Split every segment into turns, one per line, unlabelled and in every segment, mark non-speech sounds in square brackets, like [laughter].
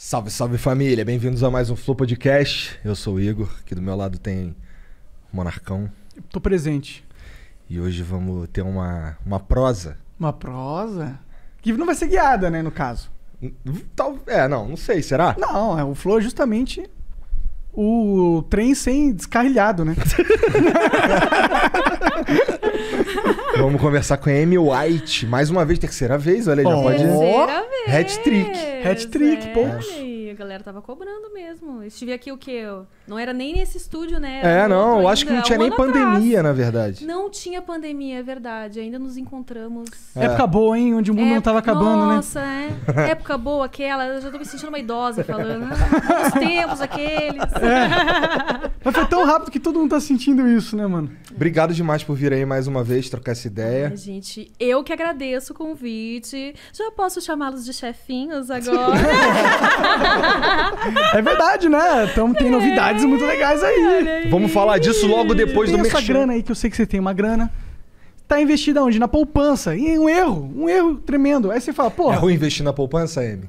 Salve, salve família, bem-vindos a mais um Flow Podcast. Eu sou o Igor, aqui do meu lado tem o Monarcão. tô presente. E hoje vamos ter uma, uma prosa.
Uma prosa? Que não vai ser guiada, né, no caso. Tal, é, não, não sei, será? Não, é, o Flow é justamente o trem sem descarrilhado, né? [laughs] [laughs]
Vamos conversar com a Amy White. Mais uma vez, terceira vez, olha aí, já oh. pode. Terceira vez. Hat trick. Hat trick, é. poucos.
A galera tava cobrando mesmo. Estive aqui o quê? Não era nem nesse estúdio, né? É, era é, não, eu acho que não tinha um nem pandemia,
atrás. na verdade.
Não tinha pandemia, é verdade. Ainda nos encontramos. É.
Época boa, hein? Onde o mundo não tava acabando, Nossa,
né? Nossa, é. Época boa aquela. Eu já tô me sentindo uma idosa falando. Ah, os tempos aqueles. É.
[laughs] Mas foi tão rápido
que todo mundo tá sentindo isso, né, mano? Obrigado demais por vir aí mais uma vez, trocar essa ideia. Ai,
gente, eu que agradeço o convite. Já posso chamá-los de chefinhos agora?
[laughs] é verdade, né? Então tem é. novidades é, muito legais aí. aí. Vamos falar disso logo depois tem do merchan. essa grana aí que eu sei que você tem uma grana tá investida onde? Na poupança. E é um erro, um erro tremendo. Aí você fala, pô. É ruim investir na poupança, M?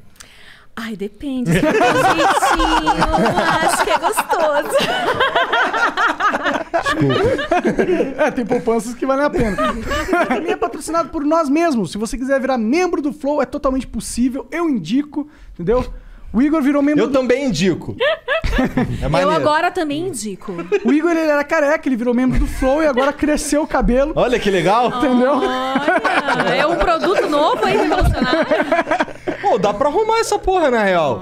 Ai, depende. Se bonitinho, acho que é gostoso.
Desculpa. É, tem poupanças que valem a pena. também é patrocinado por nós mesmos. Se você quiser virar membro do Flow, é totalmente possível. Eu indico, entendeu? O Igor virou membro. Eu do... também indico. [laughs] É eu agora
também indico. O Igor ele
era careca, ele virou membro do Flow e agora cresceu o cabelo. Olha que legal. Entendeu?
Olha, é um produto novo aí revolucionário.
[laughs] Pô, dá pra arrumar essa porra, na real.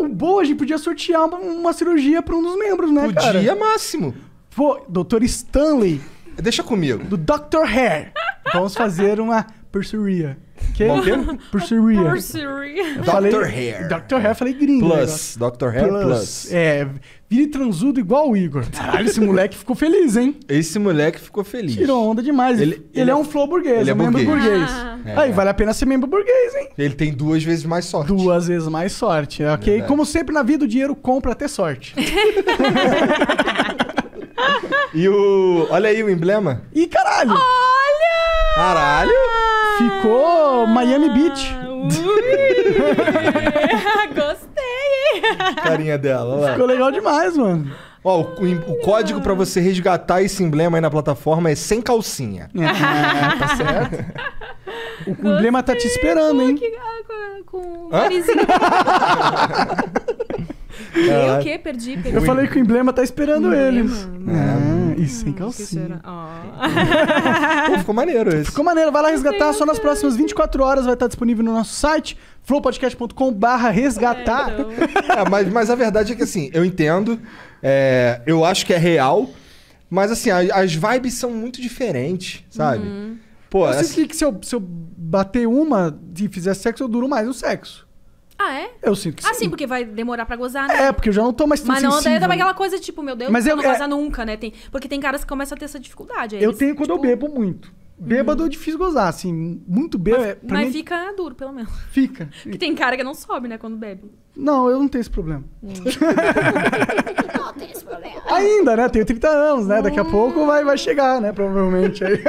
Oh, boa, a gente podia sortear uma, uma cirurgia pra um dos membros, né, podia, cara? Podia máximo. Pô, Dr. Stanley. Deixa comigo. Do Dr. Hair. Vamos fazer uma persuria. Que Monteiro? Pursuria. Dr. Hair. Dr. Hair, falei gringo. Né? Plus. Dr. Hair plus. plus. É, vire transudo igual o Igor. Caralho, esse moleque ficou feliz, hein? Esse moleque ficou feliz. Tirou onda demais. Ele, ele, ele é, é um flow burguês, ele é, é membro burguês. burguês. Ah. É. Aí vale a pena ser membro burguês, hein? Ele tem duas vezes mais sorte. Duas vezes mais sorte, ok? Verdade. Como sempre na vida, o dinheiro compra até sorte. [laughs] e o... Olha aí o emblema. Ih, caralho! Olha! Caralho! Ficou Miami Beach. [laughs]
gostei!
Carinha dela, olha lá. Ficou legal demais, mano. Ó, o, o código
para você resgatar esse emblema aí na plataforma é sem calcinha. É, tá
certo?
O Gostei. emblema tá te esperando, hein?
Com, com... Hã?
[laughs] [laughs] Eu o é quê?
Perdi, perdi. Eu falei que o
emblema tá esperando eles. Ah, né? é, hum, e sem calcinha.
[laughs] Pô,
ficou maneiro esse. Ficou maneiro. Vai lá resgatar. Só nas próximas 24 horas vai estar disponível no nosso site flowpodcast.com barra resgatar. é, mas, mas a verdade é que assim, eu entendo. É, eu acho que é real. Mas assim, a, as vibes são muito diferentes, sabe? Uhum. Pô, eu assim... sei que se eu, se eu bater uma e fizer sexo, eu duro mais o sexo.
Ah, é? Eu sinto que ah, sim. porque vai demorar pra gozar, né? É, porque eu já não
tô mais tão Mas não, daí é aquela
coisa, tipo, meu Deus, Mas eu não vou é- gozar nunca, né? Tem, porque tem caras que começam a ter essa dificuldade. aí Eu eles, tenho quando eu tipo bebo
muito. Bêbado uhum. é difícil gozar, assim. Muito bêbado. Mas, é, mas mim...
fica duro, pelo menos.
Fica. Porque tem
cara que não sobe, né, quando bebe.
Não, eu não tenho esse problema. Hum. não tenho esse problema. Ainda, né? Tenho 30 anos, né? Daqui a pouco vai, vai chegar, né? Provavelmente. Aí.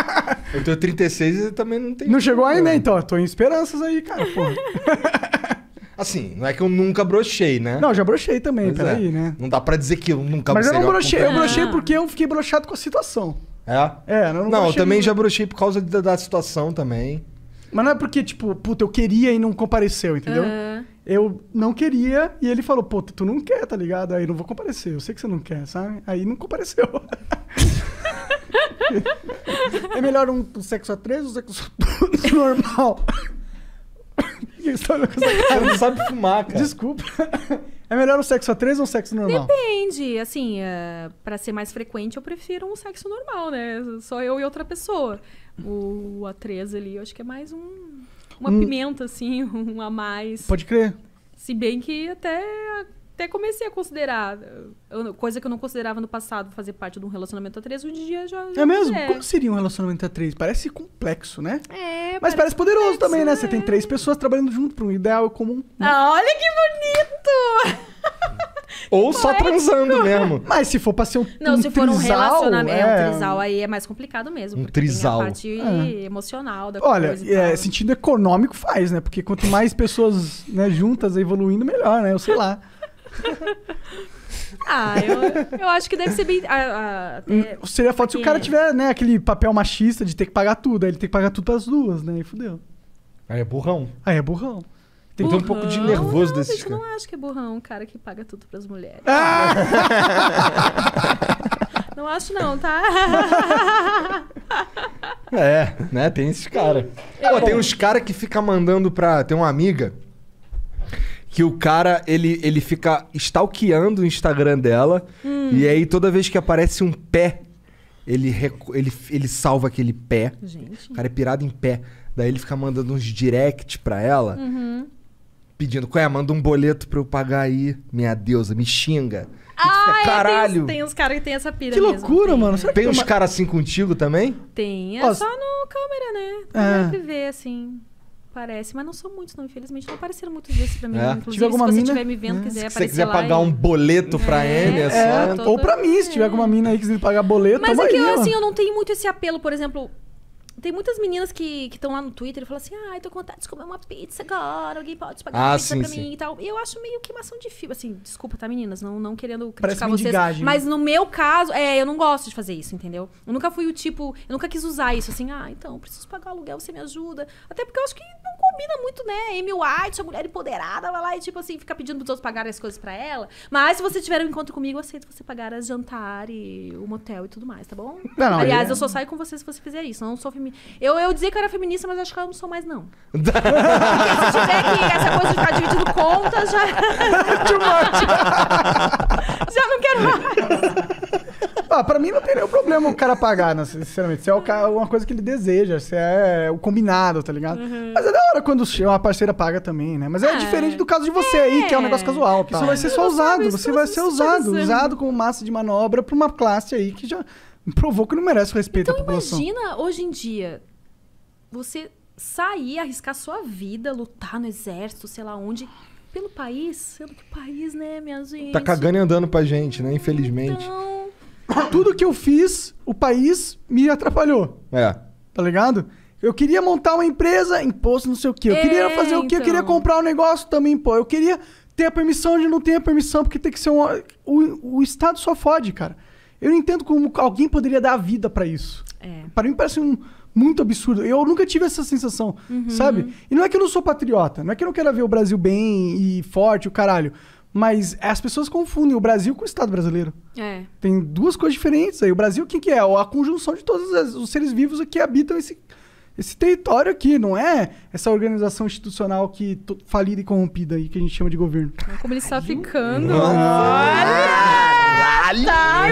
[laughs] eu tenho 36 e também não
tenho. Não chegou ainda, então. tô em esperanças aí, cara, porra. [laughs] Assim,
não é que eu nunca brochei, né? Não, já
brochei também, é. peraí, é.
né? Não dá pra dizer que eu nunca brochei. Mas eu não brochei, eu brochei ah.
porque eu fiquei brochado com a situação. É? É, eu não Não, eu também já bruxei por causa da, da situação também. Mas não é porque, tipo, puta, eu queria e não compareceu, entendeu? Uhum. Eu não queria e ele falou, puta, tu não quer, tá ligado? Aí não vou comparecer, eu sei que você não quer, sabe? Aí não compareceu. [laughs] [laughs] é melhor um, um sexo a três ou um sexo [laughs] normal? [laughs] Você não sabe fumar, cara. Desculpa. É melhor o sexo a três ou o sexo normal?
Depende. Assim, uh, é, para ser mais frequente, eu prefiro um sexo normal, né? Só eu e outra pessoa. O, a três ali, eu acho que é mais um... Uma pimenta, assim, [laughs] um a mais. Pode crer. Se bem que até até comecei a considerar, eh, coisa que eu não considerava no passado, fazer parte de um relacionamento a três, hoje em dia já. é mesmo? É. Como
seria um relacionamento a três? Parece complexo, né?
É. Mas parece, parece poderoso complexo, também,
né? É. Você né? tem três pessoas trabalhando junto para um ideal comum.
Ah, olha que bonito! [laughs]
Ou só transando mesmo. Mas se for pra ser um Não, um se for um trisal, relacionamento. É... um trisal
aí é mais complicado mesmo. Um trisal. Tem a parte é. emocional da Olha, coisa. Olha, é,
sentido econômico faz, né? Porque quanto mais pessoas né, juntas evoluindo, melhor, né? Eu sei lá.
[laughs] ah, eu, eu acho que deve ser bem. até... Hum, seria foda se o cara tiver,
né, aquele papel machista de ter que pagar tudo. Aí ele tem que pagar tudo pras duas, né? E fudeu. Aí é burrão. Aí é burrão. Tem um pouco de nervoso desse cara. Eu
não acho que é burrão cara que paga tudo pras mulheres. Ah! [laughs] Não acho não, tá?
[laughs] é, né? Tem esses caras. Pô, tem uns caras que fica mandando pra... Tem uma amiga que o cara, ele, ele fica stalkeando o Instagram dela. Hum. E aí, toda vez que aparece um pé, ele, ele, ele salva aquele pé. Gente. O cara é pirado em pé. Daí ele fica mandando uns direct pra ela. Uhum. Pedindo, qual é? Manda um boleto pra eu pagar aí. Minha deusa, me xinga.
Ah, caralho. Tem, tem uns caras que tem essa pira. Que loucura, tem, mano. Será tem que uns uma... caras
assim contigo também?
Tem, é Ó, só no câmera, né? É. Câmera é. ver assim. Parece, mas não são muitos, não. Infelizmente, não apareceram muitos desses pra mim. É. Inclusive, se você estiver me vendo, é. quiser aparecer Se você quiser pagar e... um
boleto pra é, ele, é, é só... Ou pra mim, se tiver é. alguma mina aí que quiser pagar boleto, Mas é que, aí, assim, eu
não tenho muito esse apelo. Por exemplo, tem muitas meninas que estão lá no Twitter e falam assim: ai, ah, tô com vontade de comer uma pizza agora, alguém pode pagar ah, uma pizza sim, pra sim. mim e tal. E eu acho meio que queimação de fio. Assim, desculpa, tá, meninas? Não, não querendo criticar Parece vocês. Mas no meu caso, é, eu não gosto de fazer isso, entendeu? Eu nunca fui o tipo. Eu nunca quis usar isso assim, ah, então, preciso pagar o aluguel, você me ajuda. Até porque eu acho que não combina muito, né? Amy White, a mulher empoderada, vai lá e, tipo assim, fica pedindo pros outros pagarem as coisas pra ela. Mas se você tiver um encontro comigo, eu aceito você pagar a jantar e o motel e tudo mais, tá bom? Não, não, Aliás, eu... É. eu só saio com você se você fizer isso, não sou feminista eu, eu dizia que eu era feminista, mas acho que eu não sou mais, não. [laughs] Porque se tiver que essa coisa de ficar dividindo contas, já. [laughs] [laughs] já não quero mais.
Ah, pra mim não tem nenhum problema o cara pagar, né, sinceramente. Se é uma coisa que ele deseja, se é, é o combinado, tá ligado? Uhum. Mas é da hora quando uma parceira paga também, né? Mas é, é. diferente do caso de você é. aí, que é um é. negócio casual. Tá? vai ser só usado, você vai ser tá usado. Usado como massa de manobra pra uma classe aí que já provou que não merece o respeito então, da população.
imagina, hoje em dia, você sair, arriscar sua vida, lutar no exército, sei lá onde, pelo país, pelo que país, né, minha gente? Tá cagando
e andando pra gente, né, infelizmente. Então...
[coughs] Tudo que eu fiz, o país me atrapalhou. É. Tá ligado? Eu queria montar uma empresa, imposto, não sei o quê. Eu é, queria fazer o quê? Eu queria então. comprar um negócio também, pô. Eu queria ter a permissão de não ter a permissão, porque tem que ser um. O, o Estado só fode, cara. Eu não entendo como alguém poderia dar a vida para isso. É. Para mim parece um muito absurdo. Eu nunca tive essa sensação, uhum. sabe? E não é que eu não sou patriota, não é que eu não quero ver o Brasil bem e forte, o caralho. Mas as pessoas confundem o Brasil com o Estado brasileiro. É. Tem duas coisas diferentes aí. O Brasil, o que, que é? A conjunção de todos os seres vivos que habitam esse, esse território aqui, não é essa organização institucional que falida e corrompida aí que a gente chama de governo.
É como ele está ficando. Olha! Caralho!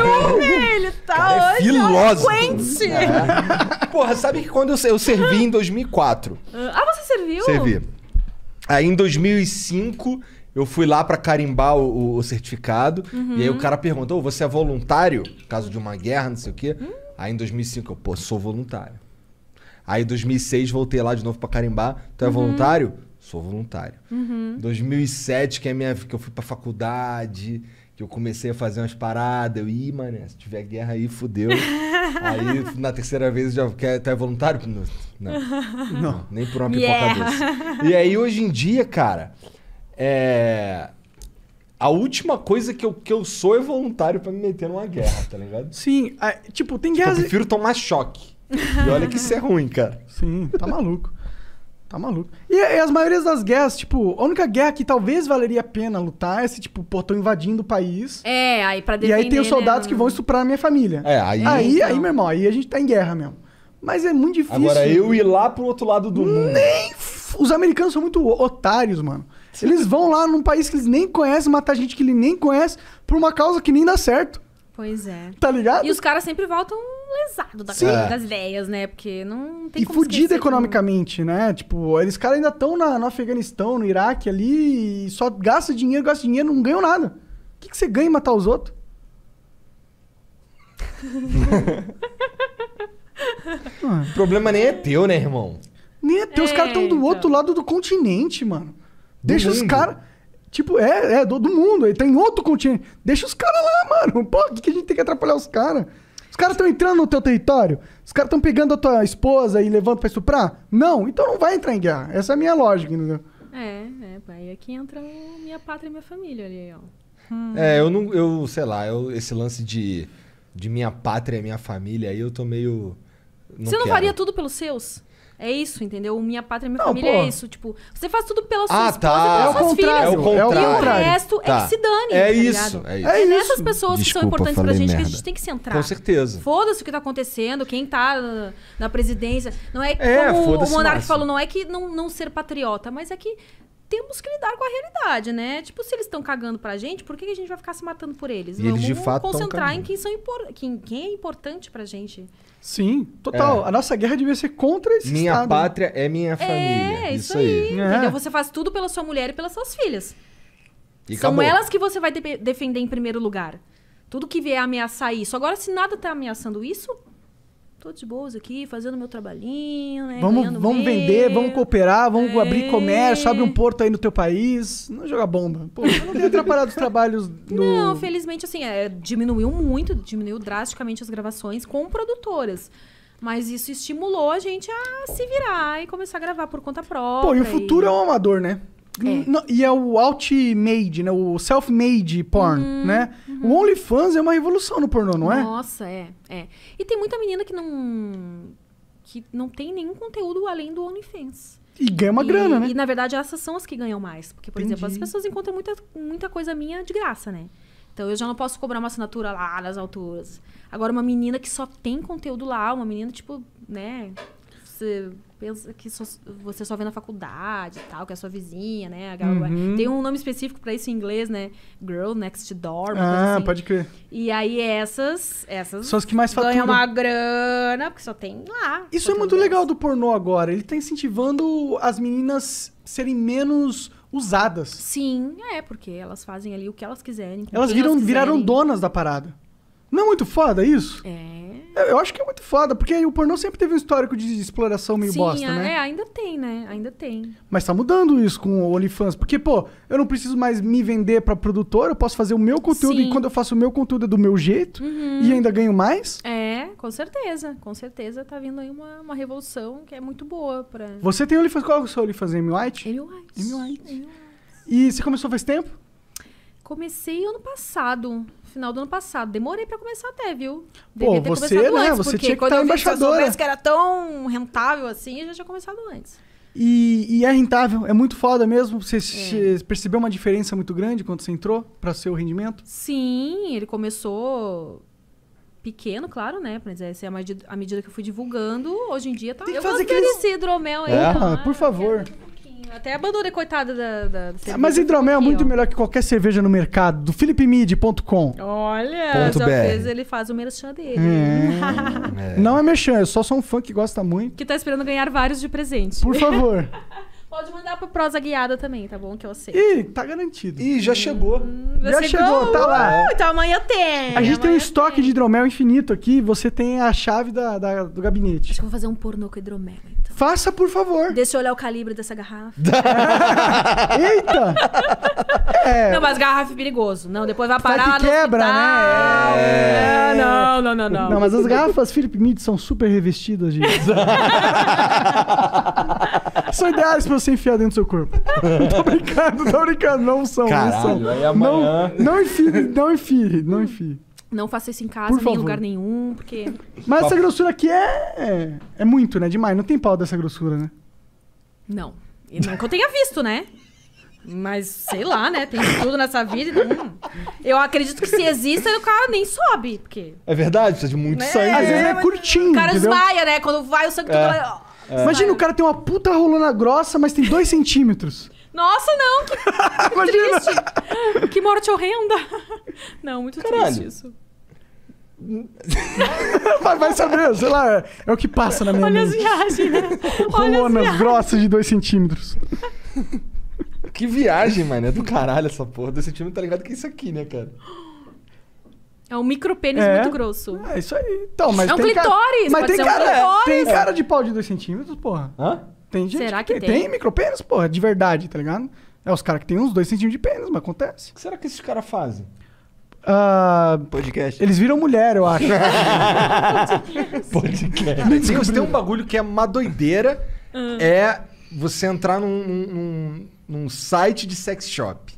Tá,
eu
ele tá Cara, hoje. É filósofo. É. [laughs] Porra, sabe que quando eu, eu servi em 2004?
Ah, você serviu? Servi.
Aí em 2005 eu fui lá para carimbar o, o certificado. Uhum. E aí o cara perguntou: você é voluntário? Caso de uma guerra, não sei o quê. Uhum. Aí em 2005 eu, pô, sou voluntário. Aí em 2006 voltei lá de novo para carimbar. Tu é uhum. voluntário? Sou voluntário. Uhum. 2007 que é minha que eu fui para faculdade, que eu comecei a fazer umas paradas, eu, ia mano, se tiver guerra aí, fudeu. [laughs] aí, na terceira vez, já quer tá voluntário? Não,
não, não,
nem por uma pipoca yeah. doce. E aí, hoje em dia, cara, é... A última coisa que eu, que eu sou é voluntário para me meter numa guerra, tá
ligado? Sim, é, tipo, tem guerra... Tipo, eu prefiro tomar choque.
E olha que isso é ruim,
cara. Sim, tá maluco. Tá maluco. E, e, as maiorias das guerras, tipo, a única guerra que talvez valeria a pena lutar é se, tipo, pô, tô invadindo o país.
É, aí pra defender... E aí tem os soldados né? que vão
estuprar a minha família. É, aí... Aí, então... aí, meu irmão, aí a gente tá em guerra mesmo. Mas é muito difícil. Agora, eu ir lá pro outro lado do nem... mundo... Nem... Os americanos são muito otários, mano. Eles vão lá num país que eles nem conhecem, matar gente que eles nem conhecem por uma causa que nem dá certo.
Pois é. Tá ligado? E os caras sempre voltam lesado da, é. das ideias, né? Porque não tem e como fudido
economicamente, como... né? Tipo, eles caras ainda estão no Afeganistão, no Iraque ali, e só gasta dinheiro, gasta dinheiro, não ganham nada. O que, que você ganha em matar os outros? o problema nem é
teu, né, irmão?
Nem é teu. Os é, caras estão do então. outro lado do continente, mano. Do Deixa mundo. os caras. Tipo, é, é, do, do mundo. Ele tá em outro continente. Deixa os caras lá, mano. Pô, o que, que a gente tem que atrapalhar os caras? caras estão entrando no teu território? Os caras estão pegando a tua esposa e levando pra estuprar? Não, então não vai entrar em guerra. Essa é a minha lógica, entendeu?
É, é, aí aqui é entra minha pátria e minha família ali, ó. Hum. É, eu
não, eu sei lá, eu, esse lance de, de minha pátria e minha família aí eu tô meio. Não Você não quero. faria
tudo pelos seus? É isso, entendeu? Minha pátria, minha não, família é pô. é isso. Tipo, você faz tudo pela sua ah, esposa, tá. pelas é suas filhas. É o contrário. E o resto é tá. é que se dane. É, tá isso, é isso. É, nessas é pessoas Desculpa, que são importantes pra gente merda. que a gente tem que centrar. Com certeza. Foda-se o que tá acontecendo, quem tá na, presidência. Não é, é como o Monarque falou, não é que não, não ser patriota, mas é que temos que lidar com a realidade, né? Tipo, se eles estão cagando pra gente, por que a gente vai ficar se matando por eles? E Vamos eles de fato concentrar em quem, são impor... quem, quem é importante pra gente.
Sim, total. É. A nossa guerra devia ser contra esse Minha estado. Né? pátria é minha é, família. É, isso, isso aí. aí. É. Entendeu? Você
faz tudo pela sua mulher e pelas suas filhas. E são acabou. elas que você vai de defender em primeiro lugar. Tudo que vier ameaçar isso. Agora, se nada tá ameaçando isso, tô de boas aqui, fazendo meu trabalhinho, né? Vamos,
vamos vender, vamos cooperar, vamos é. abrir comércio, abre um porto aí no teu país. Não joga bomba. Pô, não tenho atrapalhado os trabalhos [laughs] do... Não,
felizmente, assim, é, diminuiu muito, diminuiu drasticamente as gravações com produtoras. Mas isso estimulou a gente a se virar e começar a gravar por conta própria. Pô, e o futuro e... é um
amador, né? É. e é o alt-made, né? O self-made porn, uhum, né? Uhum. O OnlyFans é uma revolução no pornô, não é?
Nossa, é, é. E tem muita menina que não que não tem nenhum conteúdo além do OnlyFans. E ganha uma e, grana, né? E na verdade essas são as que ganham mais, porque por Entendi. exemplo, as pessoas encontram muita muita coisa minha de graça, né? Então eu já não posso cobrar uma assinatura lá nas alturas. Agora uma menina que só tem conteúdo lá, uma menina tipo, né, você pensa que só, você só vê na faculdade e tal, que é a sua vizinha, né? Uhum. Tem um nome específico para isso em inglês, né? Girl Next Door. ah, assim. pode crer. E aí essas, essas são as que
mais faturam. Ganham uma
grana, porque só tem lá.
Isso é muito legal do pornô agora. Ele tá incentivando as meninas serem menos usadas. Sim,
é, porque elas fazem ali o que elas quiserem. Elas, viram, elas quiserem. viraram
donas da parada. Não é muito foda isso? É. Eu acho que é muito foda, porque o pornô sempre teve um histórico de exploração meio Sim, bosta, né? É,
ainda tem, né? Ainda tem.
Mas tá mudando isso com o OnlyFans. Porque, pô, eu não preciso mais me vender pra produtor, eu posso fazer o meu conteúdo Sim. e quando eu faço o meu conteúdo é do meu jeito uhum. e ainda ganho mais.
É, com certeza. Com certeza tá vindo aí uma, uma revolução que é muito boa pra. Você
tem OnlyFans? Qual é o seu OnlyFans? Amy White? Amy White. Amy White. Amy White. E você começou faz
tempo? Comecei ano passado final do ano passado. Demorei para começar até, viu? Devia Pô, ter você, começado né? antes, você porque tinha que quando estar tá eu vi que que era tão rentável assim, eu já tinha começado antes.
E, e é rentável, é muito foda mesmo. Você é. percebeu uma diferença muito grande quando você entrou para seu rendimento?
Sim, ele começou pequeno, claro, né? Mas essa é a medida, a medida que eu fui divulgando. Hoje em dia tá. Tem que eu fazer aqueles... esse hidromel aí. É, tá?
por favor. Quero...
Até abandonei, coitada da, da, cerveja. Mas hidromel é muito
melhor que qualquer cerveja no mercado. Do philipmid.com.
Olha, Ponto já BR. ele faz o merchan dele. É.
[laughs] é. Não é merchan, eu só sou um fã que gosta muito.
Que tá esperando ganhar vários de presente. Por favor. [laughs] Pode mandar pro prosa guiada também, tá bom? Que eu sei. Ih, tá garantido.
Ih, já chegou. Hum,
já chegou, chegou tá lá. Uh, então amanhã tem. A gente tem um
estoque tem. de hidromel infinito aqui. Você tem a chave da, da, do gabinete. Acho que eu vou fazer um pornô com hidromel, então.
Faça, por favor. Deixa eu olhar o calibre dessa garrafa. [laughs] Eita! [laughs] É. Não, mas garrafa é perigoso. Não, depois vai parar vai que quebra, né? É. É, ah, não, não, não,
não. Não, mas as garrafas Philip Mead são super revestidas, gente. [laughs] são ideais pra você enfiar dentro do seu corpo. Não [laughs] tô brincando, não tô brincando. Não são, Caralho, não são. Amanhã... Não, não enfie, não enfie, não enfie.
Não faça isso em casa, Por nem em lugar nenhum, porque. Mas essa
grossura aqui é, é, é. muito, né? Demais. Não tem pau dessa grossura, né?
Não. E não que eu tenha visto, né? Mas sei lá, né? Tem tudo nessa vida. Hum. Eu acredito que se exista, o cara nem sobe. Porque...
É
verdade, precisa de muito né? sangue. Às né? vezes é curtinho. O cara entendeu? desmaia,
né? Quando vai o sangue. É. Tudo... É. Imagina, o cara
tem uma puta rolona grossa, mas tem dois centímetros.
Nossa, não! Que, que [laughs] triste! Que morte horrenda! Não, muito Caralho. triste isso.
[laughs] vai, vai saber, sei lá, é o que passa na minha Olha mente. Né?
Olha as viagens, né? Rolonas
grossas de 2 centímetros. Que viagem, mano. É do caralho
essa porra. 2 centímetros tá ligado que é isso aqui, né, cara?
É um micro pênis É. muito grosso. É isso
aí. Então, mas É um tem cara- clitóris, mas tem um cara, clitóris. tem cara de pau de 2 centímetros, porra. Hã? Tem gente Será que tem? Tem micropênis, porra, de verdade, tá ligado? É os caras que tem uns 2 centímetros de pênis, mas acontece. O que será que esses caras fazem? Ah, Podcast. eles viram mulher, eu acho.
[laughs] Podcast.
Tem, tem um
bagulho que é uma doideira. Ah. É você entrar num, num- num- num site de sex shop.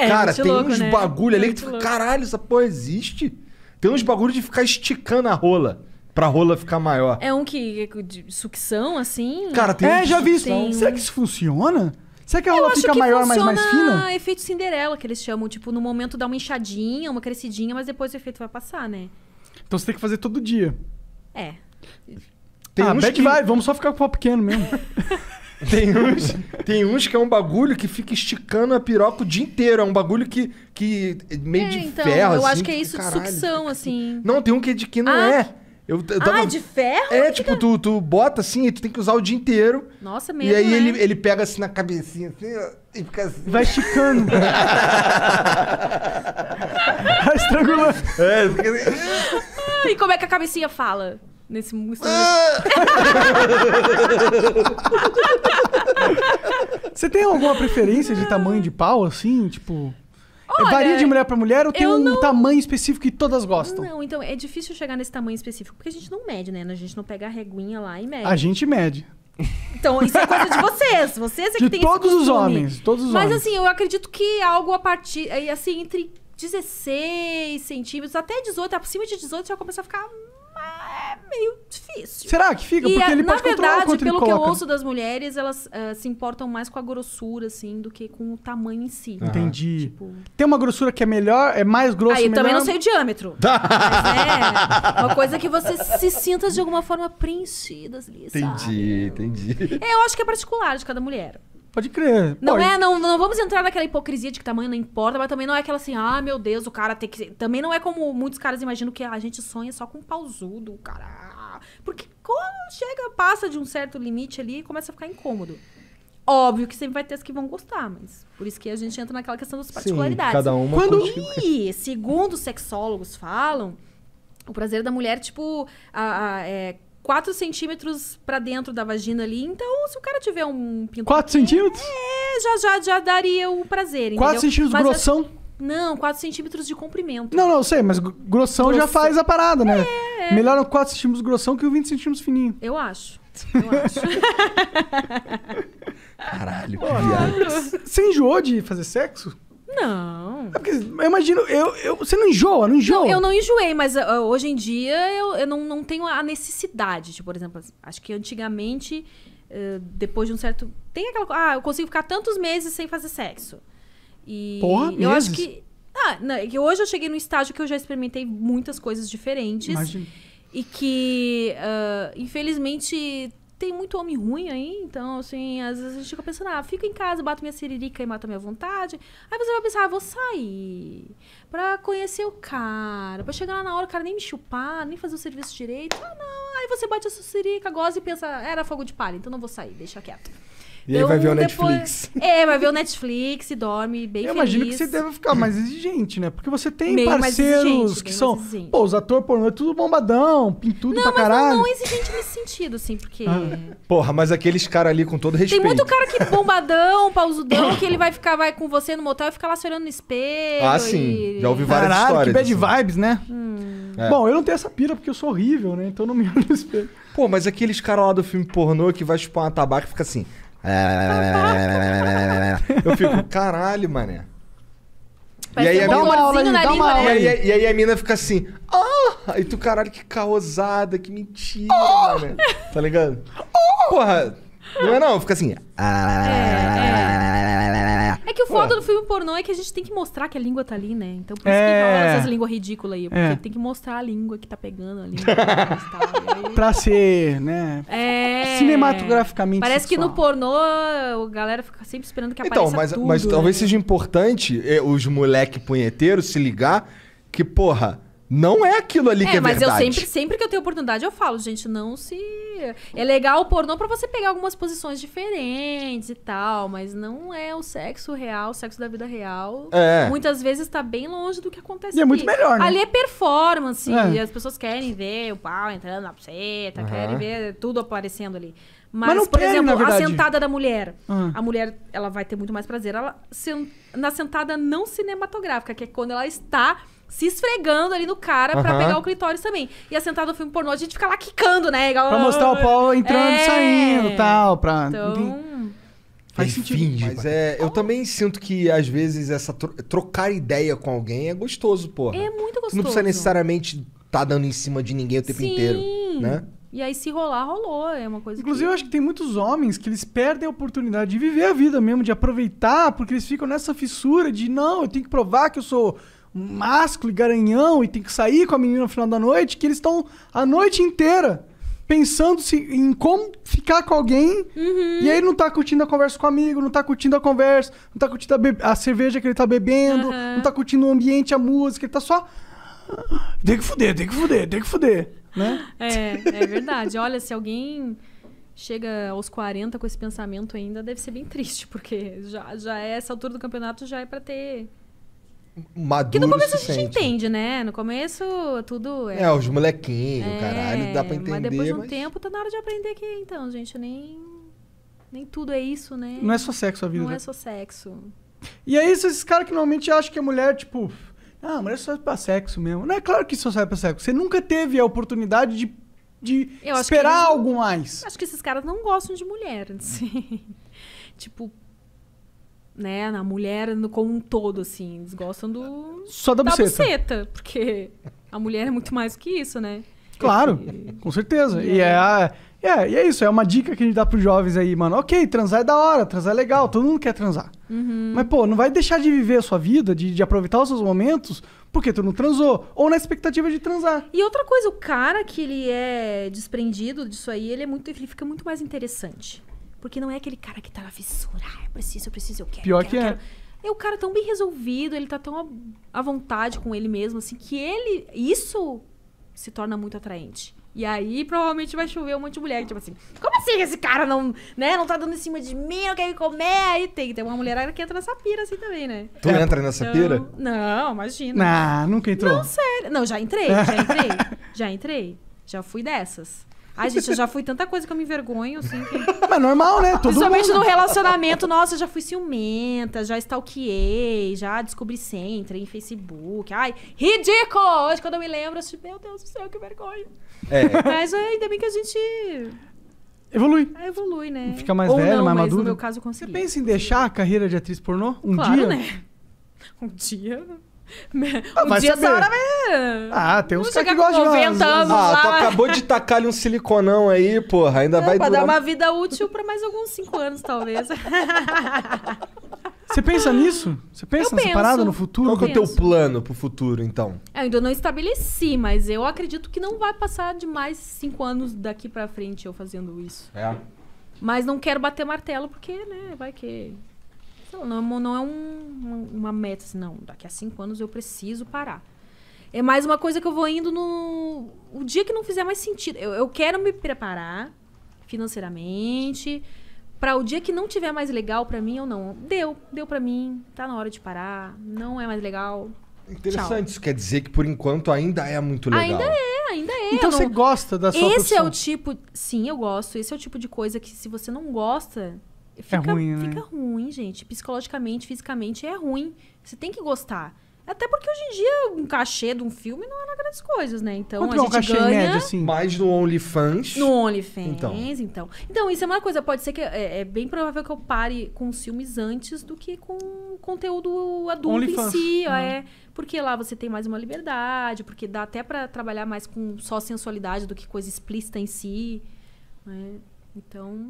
É, cara, tem louco, uns né? bagulho é ali que tu fica,
caralho, essa porra existe? Tem uns bagulho de ficar esticando a rola. Pra rola ficar maior.
É um que. de sucção, assim? Cara, tem É, já vi isso. Tem... Será
que isso funciona? Será que a rola fica maior, mas mais fina?
efeito Cinderela, que eles chamam. Tipo, no momento dá uma inchadinha, uma crescidinha, mas depois o efeito vai passar, né?
Então você tem que fazer todo dia. É. Tem ah, que... vai, vamos só ficar com o pau pequeno mesmo. [laughs] Tem uns, tem uns que é um bagulho que fica esticando a piroca o dia inteiro.
É um bagulho que, que é meio é, de então, ferro, Eu assim, acho que é tipo, isso caralho, de sucção, assim. Não, tem um que é de que não ah, é. Eu, eu tava... Ah, de ferro? É, tipo, tu, tu bota assim e tu tem que usar o dia inteiro.
Nossa, mesmo, E aí né? ele, ele
pega assim na cabecinha,
assim, e fica assim.
Vai esticando. [laughs]
Vai estrangulando. É, assim.
Ah, e como é que a cabecinha fala? Nesse... Ah!
[laughs] Você tem alguma preferência de tamanho de pau, assim? Tipo.
É, Olha, varia de mulher para
mulher ou tem um não... tamanho específico que todas gostam?
Não, então é difícil chegar nesse tamanho específico, porque a gente não mede, né? A gente não pega a reguinha lá e mede. A gente mede. Então, isso é coisa de vocês. Vocês é que de tem todos os homens, todos os Mas, homens. Mas assim, eu acredito que algo a partir eh, assim entre 16 centímetros até 18, acima de 18 já começa a ficar ah, é meio difícil.
Será que fica? E Porque ele na pode verdade, o quanto pelo que eu ouço
das mulheres, elas uh, se importam mais com a grossura, assim, do que com o tamanho em si. Ah. Entendi.
Tipo... Tem uma grossura que é melhor, é mais grossa. ah, eu também não sei o
diâmetro. [laughs] mas é uma coisa que você se sinta de alguma forma preenchida. Assim, entendi,
sabe? entendi.
É, eu acho que é particular de cada mulher.
Pode crer. Não Pode. é,
não, não vamos entrar naquela hipocrisia de que tamanho não importa, mas também não é aquela assim, ah, meu Deus, o cara tem que. Também não é como muitos caras imaginam que a gente sonha só com pausudo, cara. Porque quando chega, passa de um certo limite ali, começa a ficar incômodo. Óbvio que sempre vai ter as que vão gostar, mas por isso que a gente entra naquela questão das particularidades. Sim, cada uma quando... E, segundo os sexólogos falam, o prazer da mulher, tipo, a, a, é 4 centímetros pra dentro da vagina ali. Então, se o cara tiver um pinto. 4 centímetros? É, já, já, já daria o prazer. 4 centímetros mas grossão? Acho... Assim, não, 4 centímetros de comprimento. Não,
não, eu sei, mas grossão Grosso. já faz a parada, né? É, é. Melhor 4 centímetros grossão que o 20 centímetros fininho.
Eu acho. Eu [laughs] acho.
Caralho, que Você enjoou de fazer sexo?
Não. É porque,
eu imagino, eu, eu, você não enjoa, não enjoa. Não, eu
não enjoei, mas uh, hoje em dia eu, eu não, não tenho a necessidade. Tipo, por exemplo, acho que antigamente, uh, depois de um certo. Tem aquela. Ah, eu consigo ficar tantos meses sem fazer sexo. E Porra, eu meses? acho que. Ah, não, é que hoje eu cheguei num estágio que eu já experimentei muitas coisas diferentes. Imagina. E que, uh, infelizmente, tem muito homem ruim aí, então, assim, às vezes a gente fica pensando, ah, fico em casa, bato minha siririca e mato a minha vontade. Aí você vai pensar, ah, vou sair pra conhecer o cara, pra chegar lá na hora, o cara nem me chupar, nem fazer o serviço direito. Ah, não. Aí você bate a sua sirica, goza e pensa, ah, era fogo de palha, então não vou sair, deixa quieto.
E aí vai ver o então, depois... Netflix.
É, vai ver o Netflix e dorme bem eu feliz. Eu imagino que você deve ficar mais
exigente, né? Porque você tem meio parceiros que são... Pô, os atores pornô é tudo bombadão, pintudo não, pra caralho. Não, não
exigente nesse sentido, assim, porque... Ah.
Porra, mas aqueles
caras ali com todo respeito. Tem muito
cara que bombadão, pausudão, que ele vai ficar vai com você no motel e fica lá se olhando no espelho. Ah, sim. E... Já ouvi várias caralho, histórias. que bad assim.
vibes, né?
Hum. É. Bom, eu não
tenho essa pira porque eu sou horrível, né? Então eu não me olho no espelho.
Pô, mas aqueles caras lá do filme pornô que vai chupar uma tabaca e fica assim... É. Eu fico, caralho, mané. E aí, língua, né? e, aí, e aí, a mina fica assim,
ah!
E tu, caralho, que caosada, que mentira, oh! mané. Tá ligado? Oh! Porra, não é não, fica assim. Ah, é, é.
É que o foda do filme pornô é que a gente tem que mostrar que a língua tá ali, né? Então por isso que é. rola essas línguas ridículas aí. Porque é. tem que mostrar a língua que tá pegando ali, [laughs]
né, Pra ser, né? É. Cinematograficamente. Parece sexual. que
no pornô a galera fica sempre esperando que então, apareça mas, tudo. Então, mas né? talvez
seja importante
eh, os moleque punheteiros se ligar que, porra não é aquilo ali é, que é mas eu sempre,
sempre que eu tenho oportunidade, eu falo, gente, não se. É legal o pornô pra você pegar algumas posições diferentes e tal, mas não é o sexo real, o sexo da vida real. É. Muitas vezes tá bem longe do que acontece. E é muito melhor, né? Ali é performance, é. as pessoas querem ver o pau entrando na seta, uhum. querem ver tudo aparecendo ali. Mas, mas por querem, exemplo, a sentada da mulher. Uhum. A mulher, ela vai ter muito mais prazer ela, na sentada não cinematográfica, que é quando ela está se esfregando ali no cara uhum. pra pegar o clitóris também. E assentado no filme pornô, a gente fica lá quicando, né? Igual... Pra mostrar o pau entrando e é... saindo e tal.
Pra... Então... Faz sentido. mas é, eu também sinto que às vezes essa tro trocar ideia com alguém é gostoso, pô. É muito gostoso. Não precisa necessariamente estar tá dando em cima
de ninguém o tempo Sim. inteiro,
né? E aí se rolar, rolou, é uma coisa. Inclusive, que... eu acho que tem muitos homens
que eles perdem a oportunidade de viver a vida mesmo, de aproveitar, porque eles ficam nessa fissura de não, eu tenho que provar que eu sou másculo e garanhão e tem que sair com a menina no final da noite, que eles estão a noite inteira pensando -se em como ficar com alguém. Uhum. E aí não tá curtindo a conversa com o amigo, não tá curtindo a conversa, não tá curtindo a, a cerveja que ele tá bebendo, uhum. não tá curtindo o ambiente, a música, ele tá só. Ah, tem que fuder, tem que fuder, tem que fuder.
Né? É, é verdade. Olha, se alguém chega aos 40 com esse pensamento ainda, deve ser bem triste, porque já, já é essa altura do campeonato já é para ter
maduro. Que no começo a gente sente.
entende, né? No começo tudo é. É, os
molequinhos, é, caralho, dá pra entender. Mas depois de um mas...
tempo tá na hora de aprender que, então, gente, nem. Nem tudo é isso, né? Não é só sexo a vida. Não né? é só sexo.
E é isso, esses caras que normalmente acham que a mulher, tipo. Ah, a mulher só serve é pra sexo mesmo. Não é claro que só serve é pra sexo. Você nunca teve a oportunidade de, de esperar eles, algo mais.
Acho que esses caras não gostam de mulher, assim. [laughs] tipo, né, na mulher no, como um todo, assim. Eles gostam do. Só da, da buceta. buceta. Porque a mulher é muito mais do que isso, né?
Claro, e... com certeza. E, e é, é, é, e é isso, é uma dica que a gente dá pros jovens aí, mano. Ok, transar é da hora, transar é legal, todo mundo quer transar. Uhum. Mas, pô, não vai deixar de viver a sua vida, de, de aproveitar os seus momentos, porque tu não transou. Ou na expectativa de transar.
E outra coisa, o cara que ele é desprendido disso aí, ele é muito. ele fica muito mais interessante. Porque não é aquele cara que tá na fissura. Ah, eu preciso, eu preciso, eu quero. Pior eu quero, que é. Quero. É o cara tão bem resolvido, ele tá tão à vontade com ele mesmo, assim, que ele. Isso se torna muito atraente. E aí, provavelmente vai chover um monte de mulher. Tipo assim, como assim esse cara não, né, não tá dando em cima de mim, não quer me comer? Aí tem, tem uma mulher que entra nessa pira assim também, né? Tu
é, entra
nessa pira?
Não, imagina.
Não, nunca entrou. Não,
sério. Não, já entrei, já [laughs] entrei. já entrei. Já fui dessas. Ai, gente, eu já fui tanta coisa que eu me envergonho, assim. Que...
Mas é normal, né? Todo Principalmente mundo. no relacionamento,
nossa, eu já fui ciumenta, já stalkeei, já descobri sempre em Facebook. Ai, ridículo! Hoje, quando eu me lembro, eu tipo, meu Deus do céu, que vergonha.
É. Mas
é, ainda bem que a gente. Evolui. É, evolui, né? Fica mais Ou velho, não, mais mas maduro. No meu caso, eu
consegui. Você pensa em deixar a carreira de atriz pornô um claro, dia? Claro, né?
[laughs] Um dia. Ah, um vai dia saber. essa hora vai. Né?
Ah, tem uns caras que gostam de anos
Ah, lá, tu acabou
de tacar ali um siliconão aí, porra. Ainda é, vai pra durar... dar uma
vida útil pra mais alguns 5 anos, talvez.
Você
pensa nisso? Você pensa eu nessa penso.
parada no futuro? Qual que é o teu
plano pro futuro, então?
Eu ainda não estabeleci, mas eu acredito que não vai passar de mais cinco anos daqui pra frente eu fazendo isso. É. Mas não quero bater martelo, porque, né, vai que não, não é um, uma meta assim, não. Daqui a cinco anos eu preciso parar. É mais uma coisa que eu vou indo no. O dia que não fizer mais sentido. Eu, eu quero me preparar financeiramente para o dia que não tiver mais legal para mim ou não. Deu, deu para mim, tá na hora de parar, não é mais legal. Interessante, Tchau. isso quer
dizer que por enquanto ainda é muito legal. Ainda
é, ainda é. Então não... você gosta da sua Esse profissão. é o tipo, sim, eu gosto. Esse é o tipo de coisa que se você não gosta,
Fica, é ruim, né? Fica
ruim, gente. Psicologicamente, fisicamente, é ruim. Você tem que gostar. Até porque hoje em dia um cachê de um filme não era é grandes coisas, né? Então Quanto a gente é um cachê ganha... médio, assim?
Mais no OnlyFans. No OnlyFans, então.
então. então. isso é uma coisa. Pode ser que... É, é, bem provável que eu pare com os filmes antes do que com conteúdo adulto Only em fans. si. Uhum. É, porque lá você tem mais uma liberdade. Porque dá até para trabalhar mais com só sensualidade do que coisa explícita em si. Né? Então...